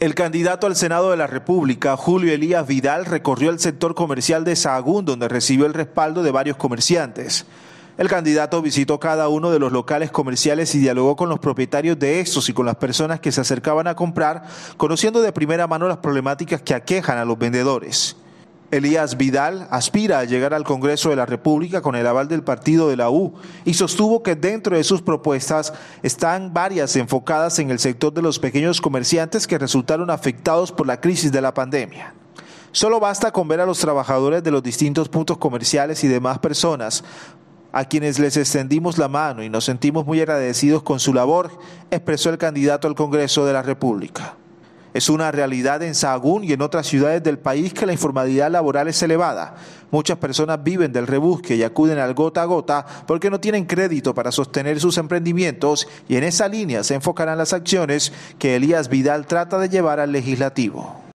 El candidato al Senado de la República, Julio Elías Vidal, recorrió el sector comercial de Sahagún, donde recibió el respaldo de varios comerciantes. El candidato visitó cada uno de los locales comerciales y dialogó con los propietarios de estos y con las personas que se acercaban a comprar, conociendo de primera mano las problemáticas que aquejan a los vendedores. Elías Vidal aspira a llegar al Congreso de la República con el aval del partido de la U y sostuvo que dentro de sus propuestas están varias enfocadas en el sector de los pequeños comerciantes que resultaron afectados por la crisis de la pandemia. Solo basta con ver a los trabajadores de los distintos puntos comerciales y demás personas a quienes les extendimos la mano y nos sentimos muy agradecidos con su labor, expresó el candidato al Congreso de la República. Es una realidad en Sahagún y en otras ciudades del país que la informalidad laboral es elevada. Muchas personas viven del rebusque y acuden al gota a gota porque no tienen crédito para sostener sus emprendimientos y en esa línea se enfocarán las acciones que Elías Vidal trata de llevar al legislativo.